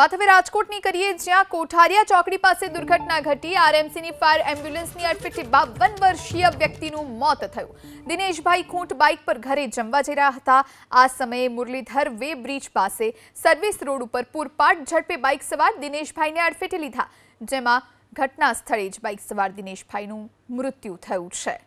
વાધવે રાજકોટની કરીએ જ્યાં કોઠારિયા ચોકડી પાસે દુર્ઘટના ઘટી આરએમસીની ફાયર એમ્બ્યુલન્સની અર્ફેટિ 52 વર્ષીય વ્યક્તિનું મોત થયું દિનેશભાઈ ખોટ બાઇક પર ઘરે જમવા જઈ રહ્યા હતા આ સમયે મુરલીધર વે બ્રિજ પાસે સર્વિસ રોડ ઉપર પુરપાટ જટપે બાઇક સવાર દિનેશભાઈને અર્ફેટિ લીધા જેમાં ઘટનાસ્થળે જ બાઇક સવાર દિનેશભાઈનું મૃત્યુ થયું છે